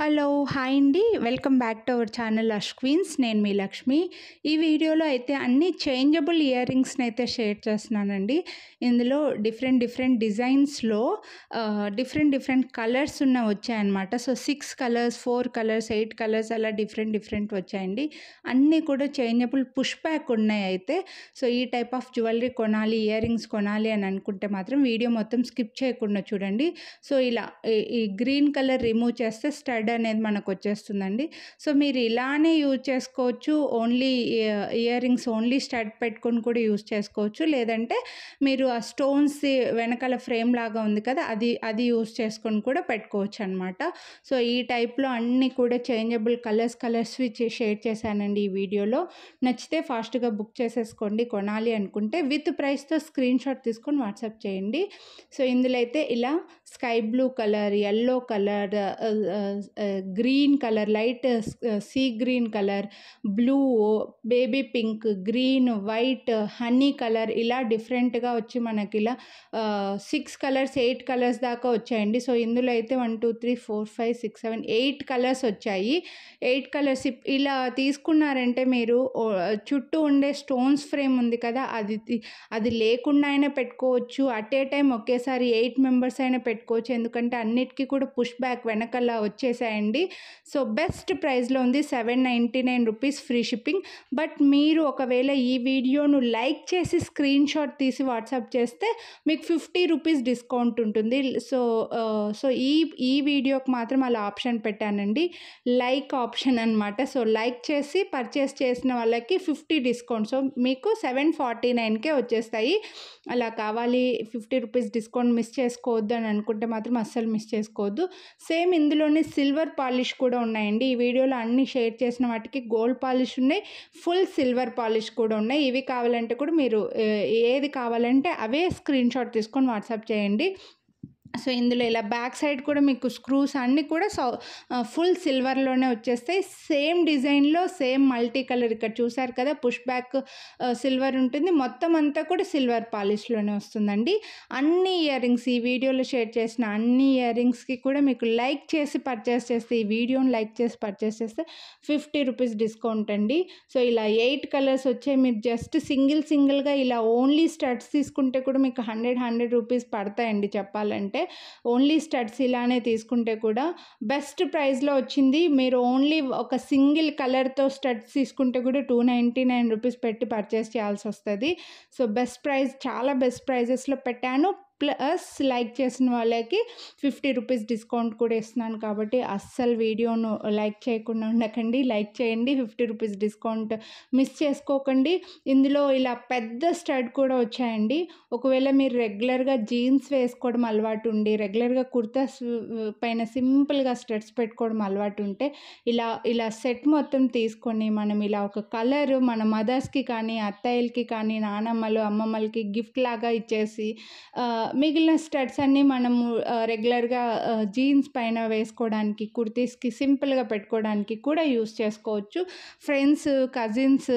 hello hi అండి welcome back to our channel ash queens నేను మీ లక్ష్మి ఈ వీడియోలో అయితే అన్ని చేంజబుల్ ఇయర్ రింగ్స్ని అయితే షేర్ చేస్తున్నానండి ఇందులో డిఫరెంట్ డిఫరెంట్ డిజైన్స్లో డిఫరెంట్ డిఫరెంట్ కలర్స్ ఉన్న వచ్చాయన్నమాట so six colours four colours eight colours అలా డిఫరెంట్ డిఫరెంట్ వచ్చాయండి అన్నీ కూడా చేంజబుల్ పుష్ బ్యాక్ ఉన్నాయి అయితే సో ఈ టైప్ ఆఫ్ జ్యువెలరీ కొనాలి ఇయర్ రింగ్స్ కొనాలి అని అనుకుంటే మాత్రం వీడియో మొత్తం స్కిప్ చేయకుండా చూడండి సో ఇలా ఈ గ్రీన్ కలర్ రిమూవ్ చేస్తే స్టడ్ అనేది మనకు వచ్చేస్తుందండి సో మీరు ఇలానే యూజ్ చేసుకోవచ్చు only earrings only stud పెట్టుకొని కూడా యూజ్ చేసుకోవచ్చు లేదంటే మీరు ఆ స్టోన్స్ వెనకాల ఫ్రేమ్ లాగా ఉంది కదా అది అది యూజ్ చేసుకొని కూడా పెట్టుకోవచ్చు అనమాట సో ఈ టైప్లో అన్నీ కూడా చేంజబుల్ కలర్స్ కలర్స్వి షేర్ చేశానండి ఈ వీడియోలో నచ్చితే ఫాస్ట్గా బుక్ చేసేసుకోండి కొనాలి అనుకుంటే విత్ ప్రైస్తో స్క్రీన్ షాట్ తీసుకొని వాట్సాప్ చేయండి సో ఇందులో అయితే ఇలా sky blue colour yellow colour green colour light sea green colour blue baby pink green white honey colour ఇలా డిఫరెంట్గా వచ్చి మనకి ఇలా సిక్స్ కలర్స్ ఎయిట్ కలర్స్ దాకా వచ్చాయండి సో ఇందులో అయితే one two three four five six seven eight colours వచ్చాయి ఎయిట్ కలర్స్ ఇలా తీసుకున్నారంటే మీరు చుట్టూ ఉండే స్టోన్స్ ఫ్రేమ్ ఉంది కదా అది అది లేకుండా అయినా పెట్టుకోవచ్చు అట్ ఏ టైం ఒకేసారి ఎయిట్ మెంబర్స్ అయినా పెట్టుకోవచ్చు ఎందుకంటే అన్నిటికీ కూడా పుష్ బ్యాక్ వెనకల్లా వచ్చేసాయండి సో బెస్ట్ ప్రైస్లో ఉంది seven ninety nine rupees free shipping but మీరు ఒకవేళ ఈ వీడియోను లైక్ చేసి స్క్రీన్ షాట్ తీసి వాట్సాప్ చేస్తే మీకు ఫిఫ్టీ రూపీస్ డిస్కౌంట్ ఉంటుంది సో సో ఈ ఈ వీడియోకి మాత్రం అలా ఆప్షన్ పెట్టానండి లైక్ ఆప్షన్ అనమాట సో లైక్ చేసి పర్చేస్ చేసిన వాళ్ళకి ఫిఫ్టీ డిస్కౌంట్ సో మీకు సెవెన్ ఫార్టీ నైన్కే వచ్చేస్తాయి అలా కావాలి ఫిఫ్టీ రూపీస్ డిస్కౌంట్ మిస్ చేసుకోవద్దు అని అనుకుంటే మాత్రం అస్సలు మిస్ చేసుకోవద్దు సేమ్ ఇందులోనే సిల్వర్ పాలిష్ కూడా ఉన్నాయండి ఈ వీడియోలో అన్ని షేర్ చేసిన వాటికి గోల్డ్ పాలిష్ ఉన్నాయి ఫుల్ సిల్వర్ పాలిష్ కూడా ఉన్నాయి ఇవి కావాలంటే కూడా మీరు ఏది కావాలంటే అవే స్క్రీన్ షాట్ తీసుకొని వాట్సాప్ చేయండి సో ఇందులో ఇలా బ్యాక్ సైడ్ కూడా మీకు స్క్రూస్ అన్నీ కూడా సౌ ఫుల్ సిల్వర్లోనే వచ్చేస్తాయి సేమ్ డిజైన్లో సేమ్ మల్టీ కలర్ ఇక్కడ చూసారు కదా పుష్ బ్యాక్ సిల్వర్ ఉంటుంది మొత్తం అంతా కూడా సిల్వర్ పాలిష్లోనే వస్తుందండి అన్ని ఇయర్ రింగ్స్ ఈ వీడియోలో షేర్ చేసిన అన్ని ఇయర్ రింగ్స్కి కూడా మీకు లైక్ చేసి పర్చేస్ చేస్తే ఈ వీడియోని లైక్ చేసి పర్చేస్ చేస్తే ఫిఫ్టీ రూపీస్ డిస్కౌంట్ అండి సో ఇలా ఎయిట్ కలర్స్ వచ్చే మీరు జస్ట్ సింగిల్ సింగిల్గా ఇలా ఓన్లీ స్టడ్స్ తీసుకుంటే కూడా మీకు హండ్రెడ్ హండ్రెడ్ రూపీస్ పడతాయండి చెప్పాలంటే ఓన్లీ స్టడ్స్ ఇలానే తీసుకుంటే కూడా బెస్ట్ ప్రైస్లో వచ్చింది మీరు ఓన్లీ ఒక సింగిల్ కలర్తో స్టడ్స్ తీసుకుంటే కూడా టూ నైంటీ నైన్ రూపీస్ పెట్టి పర్చేస్ చేయాల్సి వస్తుంది సో బెస్ట్ ప్రైస్ చాలా బెస్ట్ ప్రైజెస్లో పెట్టాను ప్లస్ లైక్ చేసిన వాళ్ళకి ఫిఫ్టీ రూపీస్ డిస్కౌంట్ కూడా ఇస్తున్నాను కాబట్టి అస్సలు వీడియోను లైక్ చేయకుండా ఉండకండి లైక్ చేయండి ఫిఫ్టీ రూపీస్ డిస్కౌంట్ మిస్ చేసుకోకండి ఇందులో ఇలా పెద్ద స్టడ్ కూడా వచ్చాయండి ఒకవేళ మీరు రెగ్యులర్గా జీన్స్ వేసుకోవడం అలవాటు ఉండి రెగ్యులర్గా కుర్తాస్ పైన సింపుల్గా స్టడ్స్ పెట్టుకోవడం అలవాటు ఉంటే ఇలా ఇలా సెట్ మొత్తం తీసుకొని మనం ఇలా ఒక కలర్ మన మదర్స్కి కానీ అత్తయ్యలకి కానీ నానమ్మలు అమ్మమ్మలకి గిఫ్ట్ లాగా ఇచ్చేసి మిగిలిన స్టడ్స్ అన్నీ మనము రెగ్యులర్గా జీన్స్ పైన వేసుకోవడానికి కుర్తీస్కి సింపుల్గా పెట్టుకోవడానికి కూడా యూస్ చేసుకోవచ్చు ఫ్రెండ్స్ కజిన్స్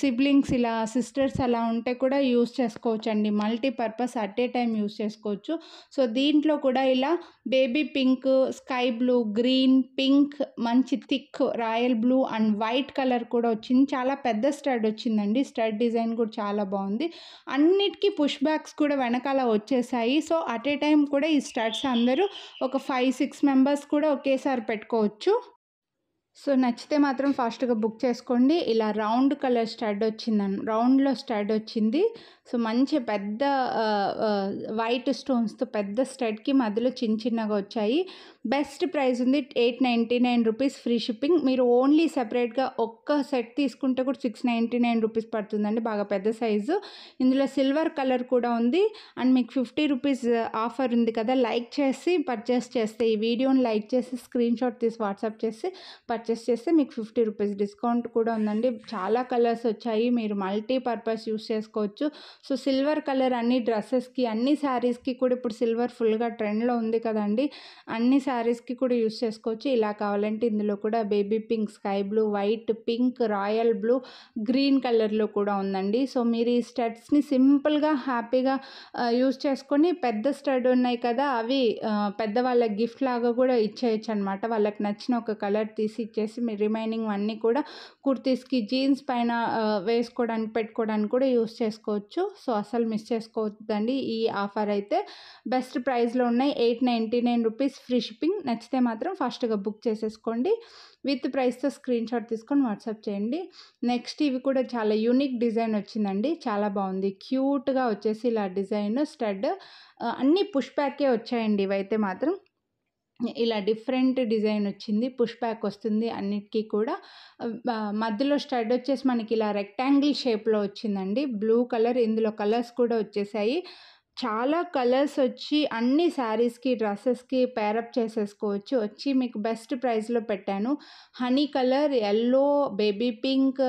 సిబ్లింగ్స్ ఇలా సిస్టర్స్ అలా ఉంటే కూడా యూస్ చేసుకోవచ్చు అండి multipurpose at a time use చేసుకోవచ్చు సో దీంట్లో కూడా ఇలా baby pink sky blue green pink మంచి thick royal blue and white colour కూడా వచ్చింది చాలా పెద్ద స్టడ్ వచ్చిందండి స్టడ్ డిజైన్ కూడా చాలా బాగుంది అన్నిటికీ పుష్ బ్యాక్స్ కూడా వెనకాల వచ్చేసాయి సో అట్ ఏ టైం కూడా ఈ స్టడ్స్ అందరూ ఒక ఫైవ్ సిక్స్ మెంబర్స్ కూడా ఒకేసారి పెట్టుకోవచ్చు సో నచ్చితే మాత్రం ఫాస్ట్గా బుక్ చేసుకోండి ఇలా రౌండ్ కలర్ స్టడ్ వచ్చింది రౌండ్లో స్టడ్ వచ్చింది సో మంచి పెద్ద వైట్ స్టోన్స్తో పెద్ద స్టడ్కి మధ్యలో చిన్న చిన్నగా వచ్చాయి బెస్ట్ ప్రైస్ ఉంది eight ninety nine rupees free shipping మీరు ఓన్లీ సెపరేట్గా ఒక్క సెట్ తీసుకుంటే కూడా సిక్స్ నైంటీ నైన్ రూపీస్ పడుతుందండి బాగా పెద్ద సైజు ఇందులో సిల్వర్ కలర్ కూడా ఉంది అండ్ మీకు ఫిఫ్టీ రూపీస్ ఆఫర్ ఉంది కదా లైక్ చేసి పర్చేస్ చేస్తే ఈ వీడియోని లైక్ చేసి స్క్రీన్ షాట్ తీసి వాట్సాప్ చేసి పర్చేస్ పర్చేస్ చేస్తే మీకు ఫిఫ్టీ రూపీస్ డిస్కౌంట్ కూడా ఉందండి చాలా కలర్స్ వచ్చాయి మీరు మల్టీ పర్పస్ యూస్ చేసుకోవచ్చు సో సిల్వర్ కలర్ అన్ని డ్రెస్సెస్కి అన్ని శారీస్కి కూడా ఇప్పుడు సిల్వర్ ఫుల్గా ట్రెండ్లో ఉంది కదండి అన్ని శారీస్కి కూడా యూస్ చేసుకోవచ్చు ఇలా కావాలంటే ఇందులో కూడా baby pink sky blue white pink royal blue green కలర్లో కూడా ఉందండి సో మీరు ఈ స్టడ్స్ని సింపుల్గా హ్యాపీగా యూస్ చేసుకొని పెద్ద స్టడ్ ఉన్నాయి కదా అవి పెద్దవాళ్ళ గిఫ్ట్ లాగా కూడా ఇచ్చేయచ్చు అనమాట వాళ్ళకి నచ్చిన ఒక కలర్ తీసి ఇచ్చేసి మీ రిమైనింగ్ అన్నీ కూడా కుర్తీస్కి జీన్స్ పైన వేసుకోవడానికి పెట్టుకోవడానికి కూడా యూస్ చేసుకోవచ్చు సో అసలు మిస్ చేసుకోవద్దండి ఈ ఆఫర్ అయితే బెస్ట్ ప్రైస్లో ఉన్నాయి eight ninety nine rupees free shipping నచ్చితే మాత్రం ఫాస్ట్గా బుక్ చేసేసుకోండి విత్ ప్రైస్తో స్క్రీన్ షాట్ తీసుకొని వాట్సాప్ చేయండి నెక్స్ట్ ఇవి కూడా చాలా యూనిక్ డిజైన్ వచ్చిందండి చాలా బాగుంది క్యూట్గా వచ్చేసి ఇలా డిజైన్ స్టడ్ అన్నీ పుష్ ప్యాకే వచ్చాయండి ఇవైతే మాత్రం ఇలా డిఫరెంట్ డిజైన్ వచ్చింది పుష్ బ్యాక్ వస్తుంది అన్నిటికీ కూడా మధ్యలో స్టడ్ వచ్చేసి మనకి ఇలా రెక్టాంగిల్ షేప్లో వచ్చిందండి బ్లూ కలర్ ఇందులో కలర్స్ కూడా వచ్చేసాయి చాలా కలర్స్ వచ్చి అన్ని శారీస్కి డ్రెస్సెస్కి పేరప్ చేసేసుకోవచ్చు వచ్చి మీకు బెస్ట్ ప్రైస్లో పెట్టాను honey colour yellow baby pink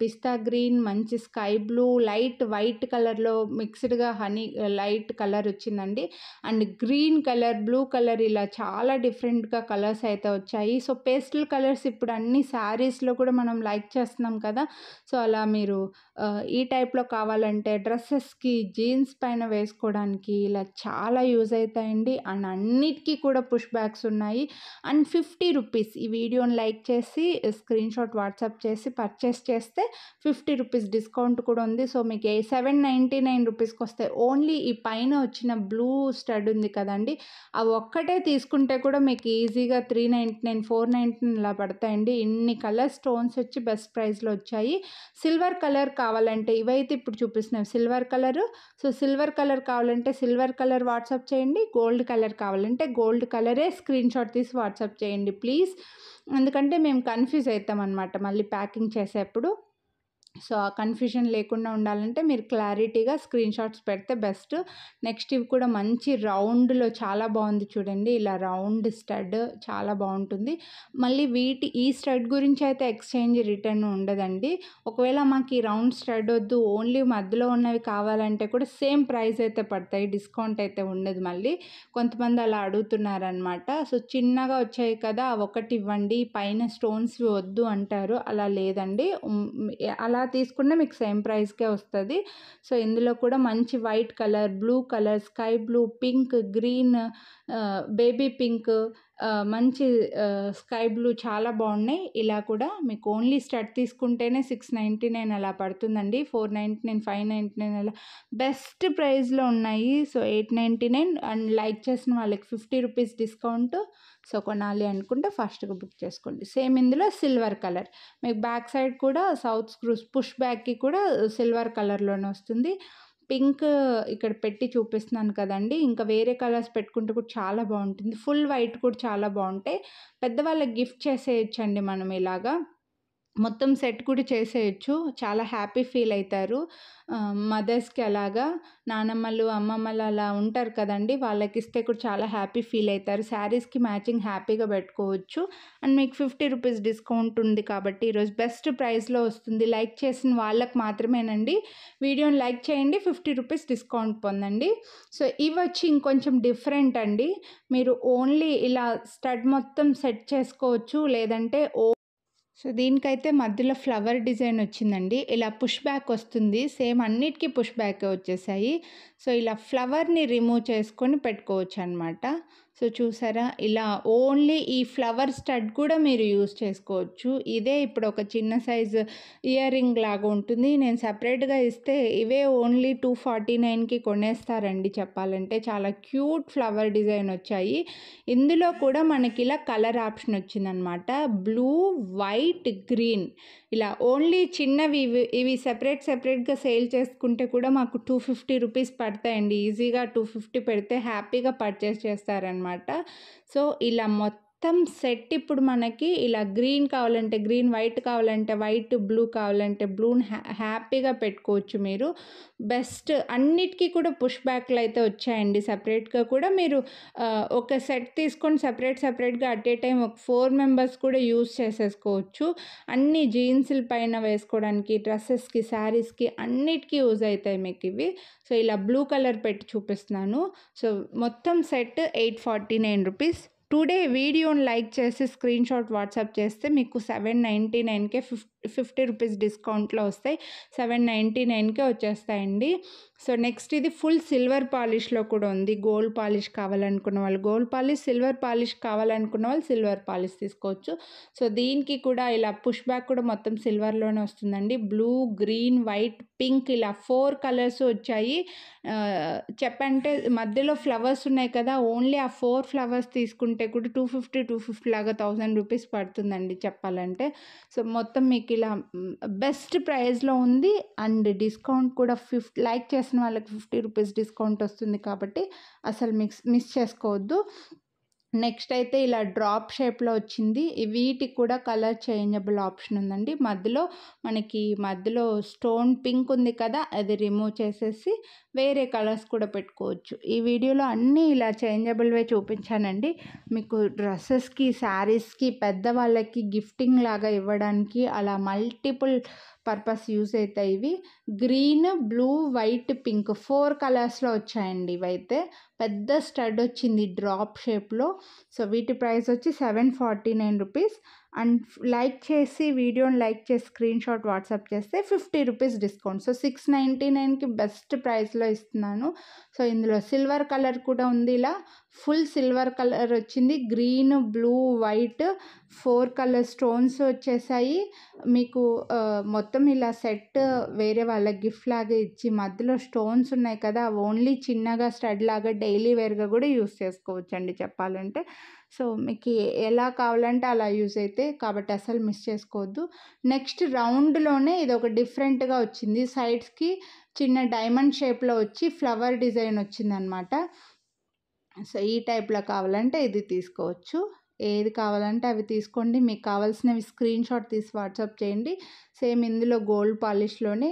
పిస్తా గ్రీన్ మంచి స్కై బ్లూ లైట్ వైట్ కలర్లో మిక్స్డ్గా హనీ లైట్ కలర్ వచ్చిందండి and green colour blue colour ఇలా చాలా డిఫరెంట్గా కలర్స్ అయితే వచ్చాయి సో పేస్టల్ కలర్స్ ఇప్పుడు అన్ని శారీస్లో కూడా మనం లైక్ చేస్తున్నాం కదా సో అలా మీరు ఈ టైప్లో కావాలంటే డ్రెస్సెస్కి జీన్స్ పైన వేసుకో చేసుకోవడానికి ఇలా చాలా యూజ్ అవుతాయండి అండ్ అన్నిటికీ కూడా పుష్ బ్యాక్స్ ఉన్నాయి అండ్ ఫిఫ్టీ రూపీస్ ఈ వీడియోని లైక్ చేసి స్క్రీన్ షాట్ వాట్సాప్ చేసి పర్చేస్ చేస్తే ఫిఫ్టీ రూపీస్ డిస్కౌంట్ కూడా ఉంది సో మీకు ఏ సెవెన్ నైంటీ నైన్ రూపీస్కి వస్తాయి ఓన్లీ ఈ పైన వచ్చిన బ్లూ స్టడ్ ఉంది కదండి అవి ఒక్కటే తీసుకుంటే కూడా మీకు ఈజీగా three ninety nine four ninety nine ఇలా పడతాయండి ఇన్ని కలర్ స్టోన్స్ వచ్చి బెస్ట్ ప్రైస్లో వచ్చాయి సిల్వర్ కలర్ కావాలంటే ఇవైతే ఇప్పుడు చూపిస్తున్నాయి silver colour so silver colour కావాలి కావాలంటే సిల్వర్ కలర్ వాట్సాప్ చేయండి గోల్డ్ కలర్ కావాలంటే గోల్డ్ కలరే స్క్రీన్ షాట్ తీసి వాట్సాప్ చేయండి ప్లీజ్ ఎందుకంటే మేము కన్ఫ్యూజ్ అవుతాం అనమాట మళ్ళీ ప్యాకింగ్ చేసేప్పుడు సో ఆ కన్ఫ్యూషన్ లేకుండా ఉండాలంటే మీరు క్లారిటీగా స్క్రీన్ షాట్స్ పెడితే బెస్ట్ నెక్స్ట్ ఇవి కూడా మంచి రౌండ్లో చాలా బాగుంది చూడండి ఇలా రౌండ్ స్టడ్ చాలా బాగుంటుంది మళ్ళీ వీటి ఈ స్టడ్ గురించి అయితే ఎక్స్చేంజ్ రిటర్న్ ఉండదండి ఒకవేళ మాకు ఈ రౌండ్ స్టడ్ వద్దు ఓన్లీ మధ్యలో ఉన్నవి కావాలంటే కూడా సేమ్ ప్రైస్ అయితే పడతాయి డిస్కౌంట్ అయితే ఉండదు మళ్ళీ కొంతమంది అలా అడుగుతున్నారనమాట సో చిన్నగా వచ్చాయి కదా ఒకటి ఇవ్వండి పైన స్టోన్స్ వద్దు అంటారు అలా లేదండి అలా ఎలా తీసుకున్నా మీకు సేమ్ ప్రైస్కే వస్తుంది సో ఇందులో కూడా మంచి white colour blue colour sky blue pink green baby pink మంచి స్కై బ్లూ చాలా బాగున్నాయి ఇలా కూడా మీకు ఓన్లీ స్టడ్ తీసుకుంటేనే సిక్స్ నైంటీ నైన్ అలా పడుతుందండి four ninety nine five ninety nine అలా బెస్ట్ ప్రైస్లో ఉన్నాయి so eight ninety nine and like చేసిన వాళ్ళకి ఫిఫ్టీ రూపీస్ డిస్కౌంట్ సో కొనాలి అనుకుంటే ఫాస్ట్గా బుక్ చేసుకోండి సేమ్ ఇందులో సిల్వర్ కలర్ మీకు బ్యాక్ సైడ్ కూడా సౌత్ స్క్రూస్ పుష్ బ్యాక్కి కూడా సిల్వర్ కలర్లోనే వస్తుంది పింక్ ఇక్కడ పెట్టి చూపిస్తున్నాను కదండి ఇంకా వేరే కలర్స్ పెట్టుకుంటే కూడా చాలా బాగుంటుంది ఫుల్ వైట్ కూడా చాలా బాగుంటాయి పెద్దవాళ్ళకి గిఫ్ట్ చేసేయచ్చండి మనం ఇలాగా మొత్తం సెట్ కూడా చేసేయచ్చు చాలా హ్యాపీ ఫీల్ అవుతారు మదర్స్కి అలాగా నానమ్మలు అమ్మమ్మలు అలా ఉంటారు కదండి వాళ్ళకి ఇస్తే కూడా చాలా హ్యాపీ ఫీల్ అవుతారు శారీస్కి మ్యాచింగ్ హ్యాపీగా పెట్టుకోవచ్చు అండ్ మీకు ఫిఫ్టీ రూపీస్ డిస్కౌంట్ ఉంది కాబట్టి ఈరోజు బెస్ట్ ప్రైస్లో వస్తుంది లైక్ చేసిన వాళ్ళకి మాత్రమేనండి వీడియోని లైక్ చేయండి ఫిఫ్టీ రూపీస్ డిస్కౌంట్ పొందండి సో ఇవి వచ్చి ఇంకొంచెం డిఫరెంట్ అండి మీరు ఓన్లీ ఇలా స్టడ్ మొత్తం సెట్ చేసుకోవచ్చు లేదంటే ఓ సో దీనికైతే మధ్యలో ఫ్లవర్ డిజైన్ వచ్చిందండి ఇలా పుష్ బ్యాక్ వస్తుంది సేమ్ అన్నిటికీ పుష్ బ్యాక్ వచ్చేసాయి సో ఇలా ఫ్లవర్ని రిమూవ్ చేసుకొని పెట్టుకోవచ్చు అనమాట సో చూసారా ఇలా ఓన్లీ ఈ ఫ్లవర్ స్టడ్ కూడా మీరు యూస్ చేసుకోవచ్చు ఇదే ఇప్పుడు ఒక చిన్న సైజు ఇయర్ రింగ్ లాగా ఉంటుంది నేను సపరేట్గా ఇస్తే ఇవే ఓన్లీ టూ ఫార్టీ నైన్కి కొనేస్తారండి చెప్పాలంటే చాలా క్యూట్ ఫ్లవర్ డిజైన్ వచ్చాయి ఇందులో కూడా మనకి ఇలా కలర్ ఆప్షన్ వచ్చిందనమాట బ్లూ వైట్ గ్రీన్ ఇలా ఓన్లీ చిన్నవి ఇవి ఇవి సెపరేట్ సెపరేట్గా సేల్ చేసుకుంటే కూడా మాకు టూ ఫిఫ్టీ రూపీస్ పడతాయండి ఈజీగా టూ ఫిఫ్టీ పెడితే హ్యాపీగా పర్చేస్ చేస్తారనమాట సో ఇలా మొత్తం మొత్తం సెట్ ఇప్పుడు మనకి ఇలా గ్రీన్ కావాలంటే గ్రీన్ వైట్ కావాలంటే వైట్ బ్లూ కావాలంటే బ్లూని హ్యాపీగా పెట్టుకోవచ్చు మీరు బెస్ట్ అన్నిటికీ కూడా పుష్ బ్యాక్లు అయితే వచ్చాయండి సపరేట్గా కూడా మీరు ఒక సెట్ తీసుకొని సపరేట్ సపరేట్గా అట్ ఏ టైం ఒక ఫోర్ మెంబర్స్ కూడా యూజ్ చేసేసుకోవచ్చు అన్ని జీన్స్ల పైన వేసుకోవడానికి డ్రెస్సెస్కి శారీస్కి అన్నిటికీ యూజ్ అవుతాయి మీకు ఇవి సో ఇలా బ్లూ కలర్ పెట్టి చూపిస్తున్నాను సో మొత్తం set eight forty nine rupees today వీడియోని లైక్ చేసి స్క్రీన్ షాట్ వాట్సాప్ చేస్తే మీకు సెవెన్ నైంటీ నైన్కే ఫిఫ్ ఫిఫ్టీ రూపీస్ డిస్కౌంట్లో వస్తాయి సెవెన్ నైంటీ నైన్కే వచ్చేస్తాయండి సో నెక్స్ట్ ఇది ఫుల్ సిల్వర్ పాలిష్లో కూడా ఉంది గోల్డ్ పాలిష్ కావాలనుకున్న వాళ్ళు గోల్డ్ పాలిష్ సిల్వర్ పాలిష్ కావాలనుకున్న వాళ్ళు సిల్వర్ పాలిష్ తీసుకోవచ్చు సో దీనికి కూడా ఇలా పుష్ బ్యాక్ కూడా మొత్తం సిల్వర్లోనే వస్తుందండి బ్లూ గ్రీన్ వైట్ పింక్ ఇలా ఫోర్ కలర్స్ వచ్చాయి చెప్పంటే మధ్యలో ఫ్లవర్స్ ఉన్నాయి కదా ఓన్లీ ఆ ఫోర్ ఫ్లవర్స్ తీసుకుంటే కూడా టూ ఫిఫ్టీ టూ ఫిఫ్టీ లాగా థౌజండ్ రూపీస్ పడుతుందండి చెప్పాలంటే సో మొత్తం మీకు ఇలా బెస్ట్ ప్రైస్లో ఉంది అండ్ డిస్కౌంట్ కూడా ఫిఫ్త్ లైక్ చేస్తాం కావాల్సిన వాళ్ళకి ఫిఫ్టీ రూపీస్ డిస్కౌంట్ వస్తుంది కాబట్టి అసలు మిక్స్ మిస్ చేసుకోవద్దు నెక్స్ట్ అయితే ఇలా డ్రాప్ షేప్లో వచ్చింది వీటికి కూడా కలర్ చేంజబుల్ ఆప్షన్ ఉందండి మధ్యలో మనకి మధ్యలో స్టోన్ పింక్ ఉంది కదా అది రిమూవ్ చేసేసి వేరే కలర్స్ కూడా పెట్టుకోవచ్చు ఈ వీడియోలో అన్నీ ఇలా చేంజబుల్వే చూపించానండి మీకు డ్రెస్సెస్కి శారీస్కి పెద్దవాళ్ళకి గిఫ్టింగ్ లాగా ఇవ్వడానికి అలా మల్టిపుల్ పర్పస్ యూస్ అవుతాయి ఇవి green blue white pink four కలర్స్లో వచ్చాయండి ఇవైతే పెద్ద స్టడ్ వచ్చింది డ్రాప్ షేప్లో సో వీటి ప్రైస్ వచ్చి seven forty nine rupees and like చేసి వీడియోని లైక్ చేసి స్క్రీన్ షాట్ వాట్సాప్ చేస్తే fifty rupees discount so six ninety నైన్కి బెస్ట్ ప్రైస్లో ఇస్తున్నాను సో ఇందులో సిల్వర్ కలర్ కూడా ఉంది ఇలా ఫుల్ సిల్వర్ కలర్ వచ్చింది green blue white four colour stones వచ్చేసాయి మీకు మొత్తం ఇలా సెట్ వేరే వాళ్ళ గిఫ్ట్ లాగా ఇచ్చి మధ్యలో స్టోన్స్ ఉన్నాయి కదా ఓన్లీ చిన్నగా స్టడ్ లాగా డైలీ వేర్గా కూడా యూస్ చేసుకోవచ్చు అండి చెప్పాలంటే సో మీకు ఎలా కావాలంటే అలా యూజ్ అయితే కాబట్టి అసలు మిస్ చేసుకోవద్దు నెక్స్ట్ రౌండ్లోనే ఇది ఒక డిఫరెంట్గా వచ్చింది సైడ్స్కి చిన్న డైమండ్ షేప్లో వచ్చి ఫ్లవర్ డిజైన్ వచ్చిందనమాట సో ఈ టైప్లో కావాలంటే ఇది తీసుకోవచ్చు ఏది కావాలంటే అవి తీసుకోండి మీకు కావాల్సినవి స్క్రీన్ షాట్ తీసి వాట్సాప్ చేయండి సేమ్ ఇందులో గోల్డ్ పాలిష్లోనే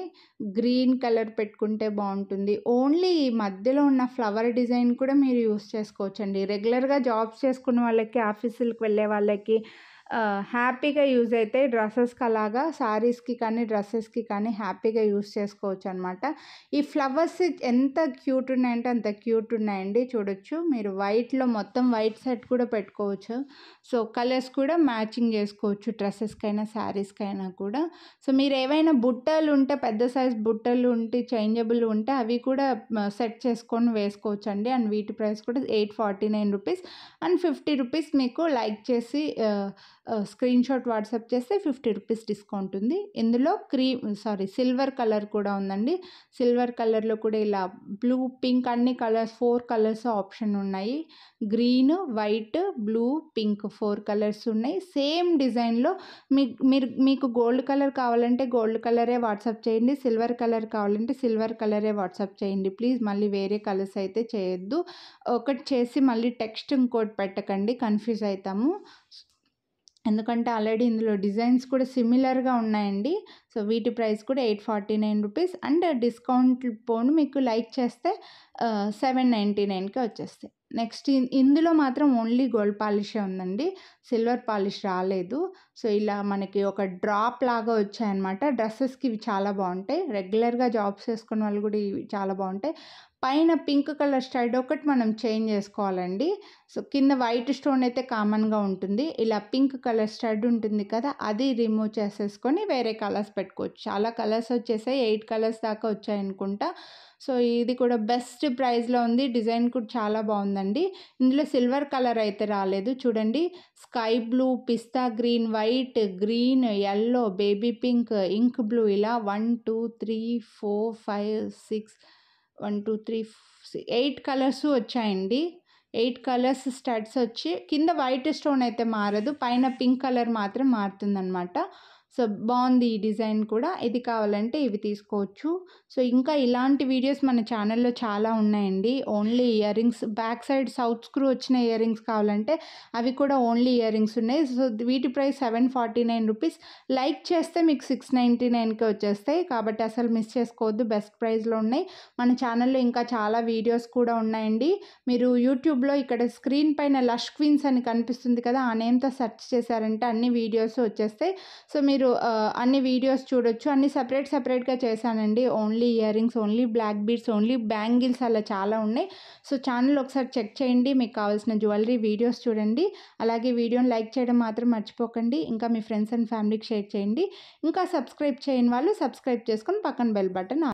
గ్రీన్ కలర్ పెట్టుకుంటే బాగుంటుంది ఓన్లీ మధ్యలో ఉన్న ఫ్లవర్ డిజైన్ కూడా మీరు యూస్ చేసుకోవచ్చండి రెగ్యులర్గా జాబ్స్ చేసుకున్న వాళ్ళకి ఆఫీసులకు వెళ్ళే వాళ్ళకి హ్యాపీగా యూజ్ అవుతాయి డ్రెస్సెస్కి అలాగా శారీస్కి కానీ డ్రెస్సెస్కి కానీ హ్యాపీగా యూజ్ చేసుకోవచ్చు అనమాట ఈ ఫ్లవర్స్ ఎంత క్యూట్ ఉన్నాయంటే అంత క్యూట్ ఉన్నాయండి చూడొచ్చు మీరు వైట్లో మొత్తం వైట్ సెట్ కూడా పెట్టుకోవచ్చు సో కలర్స్ కూడా మ్యాచింగ్ చేసుకోవచ్చు డ్రెస్సెస్కైనా శారీస్కైనా కూడా సో మీరు ఏవైనా బుట్టలు ఉంటే పెద్ద సైజ్ బుట్టలు ఉంటే చేంజబుల్ ఉంటే అవి కూడా సెట్ చేసుకొని వేసుకోవచ్చు అండి అండ్ వీటి ప్రైస్ కూడా eight forty nine rupees and fifty rupees మీకు లైక్ చేసి స్క్రీన్ షాట్ వాట్సాప్ చేస్తే ఫిఫ్టీ రూపీస్ డిస్కౌంట్ ఉంది ఇందులో క్రీమ్ సారీ సిల్వర్ కలర్ కూడా ఉందండి సిల్వర్ కలర్లో కూడా ఇలా బ్లూ పింక్ అన్ని కలర్స్ ఫోర్ కలర్స్ ఆప్షన్ ఉన్నాయి green white blue pink four colours ఉన్నాయి సేమ్ డిజైన్లో మీ మీరు మీకు గోల్డ్ కలర్ కావాలంటే గోల్డ్ కలరే వాట్సాప్ చేయండి సిల్వర్ కలర్ కావాలంటే సిల్వర్ కలరే వాట్సాప్ చేయండి ప్లీజ్ మళ్ళీ వేరే కలర్స్ అయితే చేయొద్దు ఒకటి చేసి మళ్ళీ టెక్స్ట్ ఇంకోటి పెట్టకండి కన్ఫ్యూజ్ అవుతాము ఎందుకంటే ఆల్రెడీ ఇందులో డిజైన్స్ కూడా సిమిలర్గా ఉన్నాయండి సో వీటి ప్రైస్ కూడా eight forty nine rupees and discount పోను మీకు లైక్ చేస్తే సెవెన్ నైంటీ నైన్కే వచ్చేస్తాయి నెక్స్ట్ ఇందులో మాత్రం ఓన్లీ గోల్డ్ పాలిషే ఉందండి సిల్వర్ పాలిష్ రాలేదు సో ఇలా మనకి ఒక డ్రాప్ లాగా వచ్చాయన్నమాట డ్రెస్సెస్కి ఇవి చాలా బాగుంటాయి రెగ్యులర్గా జాబ్స్ చేసుకున్న వాళ్ళు కూడా ఇవి చాలా బాగుంటాయి పైన పింక్ కలర్ స్టైడ్ ఒకటి మనం చేంజ్ చేసుకోవాలండి సో కింద వైట్ స్టోన్ అయితే కామన్గా ఉంటుంది ఇలా పింక్ కలర్ స్టైడ్ ఉంటుంది కదా అది రిమూవ్ చేసేసుకొని వేరే కలర్స్ పెట్టుకోవచ్చు చాలా కలర్స్ వచ్చేసాయి ఎయిట్ కలర్స్ దాకా వచ్చాయనుకుంటా సో ఇది కూడా బెస్ట్ ప్రైస్లో ఉంది డిజైన్ కూడా చాలా బాగుందండి ఇందులో సిల్వర్ కలర్ అయితే రాలేదు చూడండి స్కై బ్లూ పిస్తా green white green yellow baby pink ink blue ఇలా one two three four five six one two three eight colours వచ్చాయండి ఎయిట్ కలర్స్ స్టడ్స్ వచ్చి కింద వైట్ స్టోన్ అయితే మారదు పైన పింక్ కలర్ మాత్రం మారుతుందనమాట సో బాగుంది ఈ డిజైన్ కూడా ఇది కావాలంటే ఇవి తీసుకోవచ్చు సో ఇంకా ఇలాంటి వీడియోస్ మన ఛానల్లో చాలా ఉన్నాయండి only earrings back side సౌత్ స్క్రూ వచ్చిన ఇయర్ రింగ్స్ కావాలంటే అవి కూడా ఓన్లీ ఇయర్ రింగ్స్ ఉన్నాయి సో వీటి price seven forty nine rupees like చేస్తే మీకు సిక్స్ నైంటీ నైన్కి వచ్చేస్తాయి కాబట్టి అసలు మిస్ చేసుకోవద్దు బెస్ట్ ప్రైస్లో ఉన్నాయి మన ఛానల్లో ఇంకా చాలా వీడియోస్ కూడా ఉన్నాయండి మీరు యూట్యూబ్లో ఇక్కడ స్క్రీన్ పైన లష్ క్వీన్స్ అని కనిపిస్తుంది కదా ఆ నేమ్తో సెర్చ్ చేశారంటే అన్ని వీడియోస్ వచ్చేస్తాయి సో మీరు మీరు అన్ని వీడియోస్ చూడొచ్చు అన్ని సపరేట్ సపరేట్గా చేశానండి only earrings only black beads only bangles అలా చాలా ఉన్నాయి సో ఛానల్ ఒకసారి చెక్ చేయండి మీకు కావాల్సిన జ్యువెలరీ వీడియోస్ చూడండి అలాగే వీడియోని లైక్ చేయడం మాత్రం మర్చిపోకండి ఇంకా మీ ఫ్రెండ్స్ అండ్ ఫ్యామిలీకి షేర్ చేయండి ఇంకా సబ్స్క్రైబ్ చేయని వాళ్ళు సబ్స్క్రైబ్ చేసుకొని పక్కన బెల్ బటన్